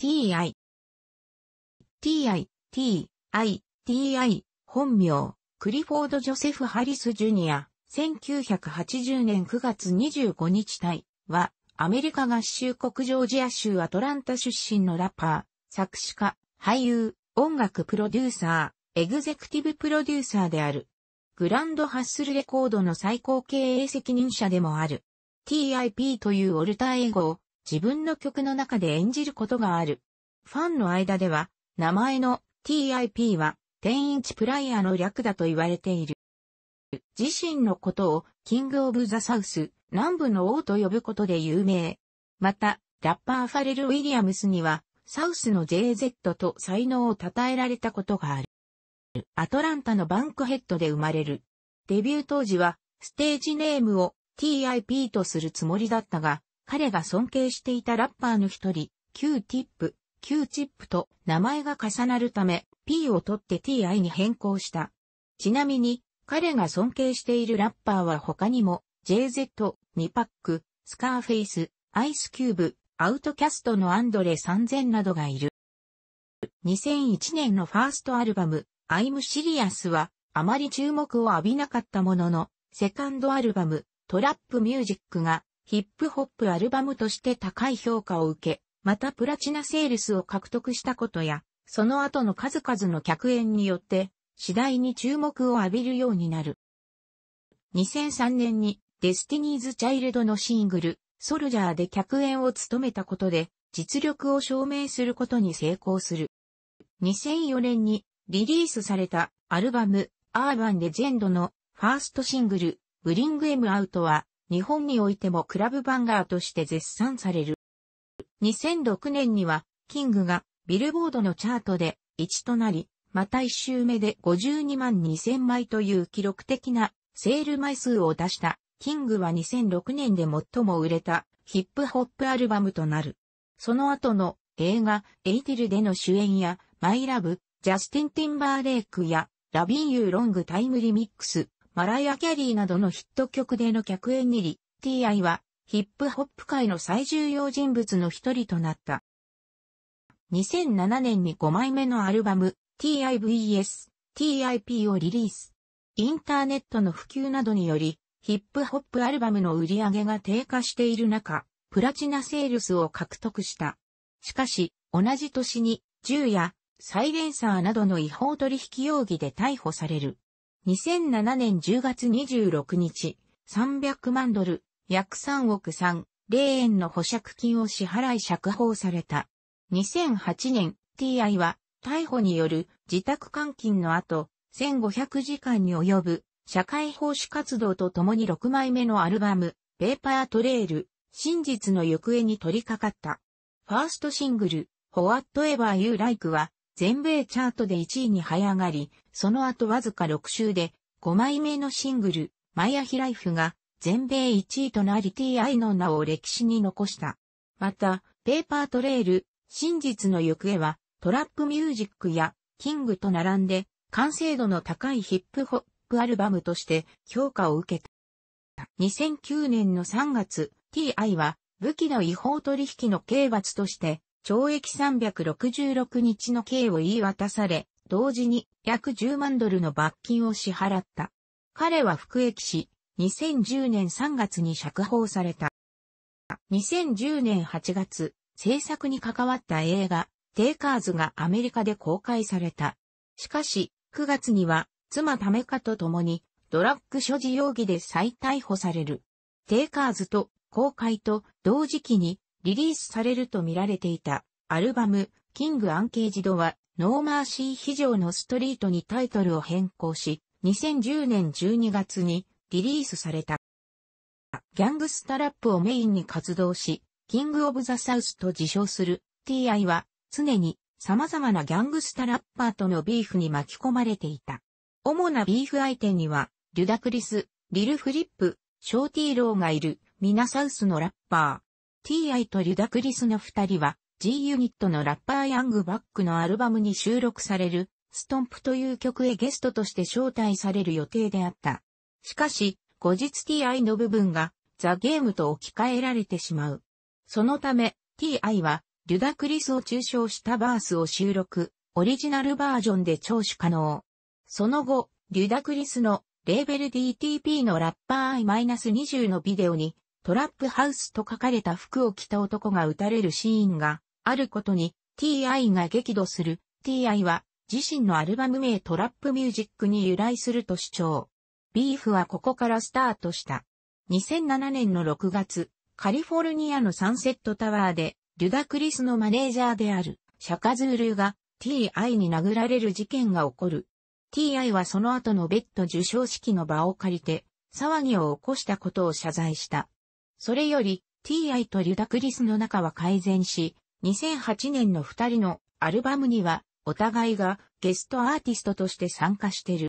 ti, ti, ti, ti, 本名、クリフォード・ジョセフ・ハリス・ジュニア、1980年9月25日対は、アメリカ合衆国ジョージア州アトランタ出身のラッパー、作詞家、俳優、音楽プロデューサー、エグゼクティブプロデューサーである。グランドハッスルレコードの最高経営責任者でもある。TIP というオルター英語を自分の曲の中で演じることがある。ファンの間では、名前の TIP は、天インチプライヤーの略だと言われている。自身のことを、キング・オブ・ザ・サウス、南部の王と呼ぶことで有名。また、ラッパーファレル・ウィリアムスには、サウスの JZ と才能を称えられたことがある。アトランタのバンクヘッドで生まれる。デビュー当時は、ステージネームを TIP とするつもりだったが、彼が尊敬していたラッパーの一人、Q ティップ、Q チップと名前が重なるため、P を取って TI に変更した。ちなみに、彼が尊敬しているラッパーは他にも、JZ、2パック、スカーフェイス、アイスキューブ、アウトキャストのアンドレ3000などがいる。2001年のファーストアルバム、I'm Serious は、あまり注目を浴びなかったものの、セカンドアルバム、トラップミュージックがヒップホップアルバムとして高い評価を受け、またプラチナセールスを獲得したことや、その後の数々の客演によって、次第に注目を浴びるようになる。2003年に、デスティニーズ・チャイルドのシングル、ソルジャーで客演を務めたことで、実力を証明することに成功する。2004年にリリースされたアルバム、アーバン・レジェンドのファーストシングル、ブリング・エム・アウトは、日本においてもクラブバンガーとして絶賛される。2006年には、キングがビルボードのチャートで1となり、また1周目で52万2000枚という記録的なセール枚数を出した。キングは2006年で最も売れたヒップホップアルバムとなる。その後の映画エイティルでの主演やマイラブ、ジャスティン・ティンバーレイクやラビン・ユー・ロング・タイムリミックス、マライア・キャリーなどのヒット曲での客演にり、T.I. はヒップホップ界の最重要人物の一人となった。2007年に5枚目のアルバム TIVS、TIP をリリース。インターネットの普及などにより、ヒップホップアルバムの売り上げが低下している中、プラチナセールスを獲得した。しかし、同じ年に、銃やサイレンサーなどの違法取引容疑で逮捕される。2007年10月26日、300万ドル、約3億3、0円の保釈金を支払い釈放された。2008年、TI は逮捕による自宅監禁の後、1500時間に及ぶ社会奉仕活動とともに6枚目のアルバム、ペーパートレイル、真実の行方に取り掛かった。ファーストシングル、ホワットエバーユーライクは全米チャートで1位に這い上がり、その後わずか6週で5枚目のシングル、マイアヒライフが全米1位となり T.I. の名を歴史に残した。また、ペーパートレイル、真実の行方はトラップミュージックやキングと並んで完成度の高いヒップホップアルバムとして評価を受けた。2009年の3月、T.I. は武器の違法取引の刑罰として懲役366日の刑を言い渡され、同時に約10万ドルの罰金を支払った。彼は服役し、2010年3月に釈放された。2010年8月、制作に関わった映画、テイカーズがアメリカで公開された。しかし、9月には、妻タメカと共に、ドラッグ所持容疑で再逮捕される。テイカーズと公開と同時期にリリースされると見られていたアルバム、キング・アンケージドは、ノーマーシー非常のストリートにタイトルを変更し、2010年12月にリリースされた。ギャングスタラップをメインに活動し、キング・オブ・ザ・サウスと自称する T.I. は常に様々なギャングスタラッパーとのビーフに巻き込まれていた。主なビーフ相手には、リュダクリス、リル・フリップ、ショーティーローがいる、ミナサウスのラッパー。T.I. とリュダクリスの二人は G ユニットのラッパーヤングバックのアルバムに収録されるストンプという曲へゲストとして招待される予定であった。しかし、後日 T.I. の部分がザ・ゲームと置き換えられてしまう。そのため T.I. はリュダクリスを中傷したバースを収録、オリジナルバージョンで聴取可能。その後、リュダクリスのレーベル DTP のラッパー I-20 のビデオにトラップハウスと書かれた服を着た男が撃たれるシーンがあることに T.I. が激怒する。T.I. は自身のアルバム名トラップミュージックに由来すると主張。ビーフはここからスタートした。2007年の6月、カリフォルニアのサンセットタワーで、デュダクリスのマネージャーである、シャカズールが T.I. に殴られる事件が起こる。T.I. はその後のベッド受賞式の場を借りて、騒ぎを起こしたことを謝罪した。それより、T.I. とリュダクリスの中は改善し、2008年の二人のアルバムには、お互いがゲストアーティストとして参加してる。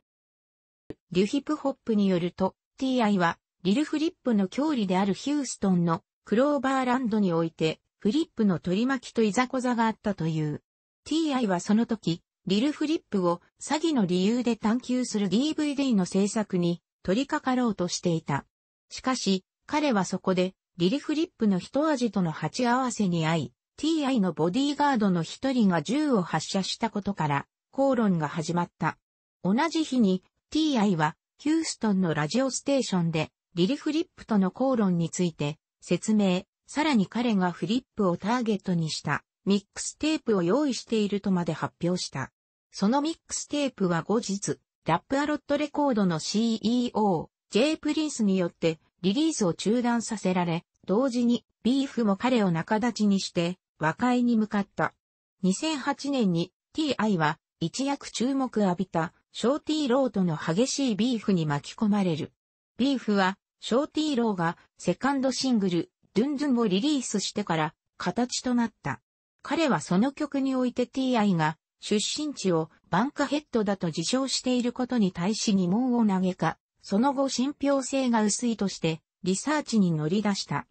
リュヒップホップによると、T.I. は、リルフリップの郷里であるヒューストンのクローバーランドにおいて、フリップの取り巻きといざこざがあったという。T.I. はその時、リルフリップを詐欺の理由で探求する DVD の制作に取り掛かろうとしていた。しかし、彼はそこで、リリフリップの一味との鉢合わせに遭い、TI のボディーガードの一人が銃を発射したことから、口論が始まった。同じ日に、TI は、ヒューストンのラジオステーションで、リリフリップとの口論について、説明、さらに彼がフリップをターゲットにした、ミックステープを用意しているとまで発表した。そのミックステープは後日、ラップアロットレコードの CEO、J. プリンスによってリリースを中断させられ、同時にビーフも彼を仲立ちにして和解に向かった。2008年に T.I. は一躍注目浴びたショーティーローとの激しいビーフに巻き込まれる。ビーフはショーティーローがセカンドシングルドゥンドゥンをリリースしてから形となった。彼はその曲において T.I. が出身地をバンカヘッドだと自称していることに対し疑問を投げかその後信憑性が薄いとして、リサーチに乗り出した。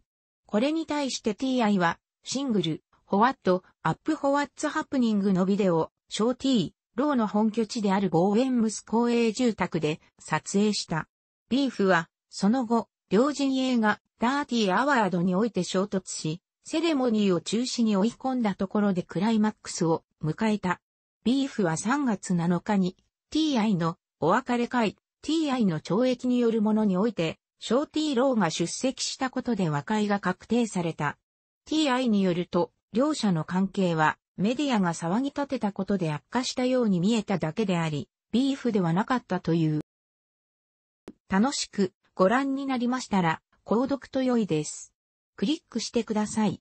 これに対して TI は、シングル、ホワット、アップホワッツハプニングのビデオショー T、ローの本拠地であるゴーエンムス公営住宅で撮影した。ビーフは、その後、両陣営がダーティーアワードにおいて衝突し、セレモニーを中止に追い込んだところでクライマックスを迎えた。ビーフは3月7日に TI のお別れ会 TI の懲役によるものにおいて、小 T ローが出席したことで和解が確定された。TI によると、両者の関係は、メディアが騒ぎ立てたことで悪化したように見えただけであり、ビーフではなかったという。楽しくご覧になりましたら、購読と良いです。クリックしてください。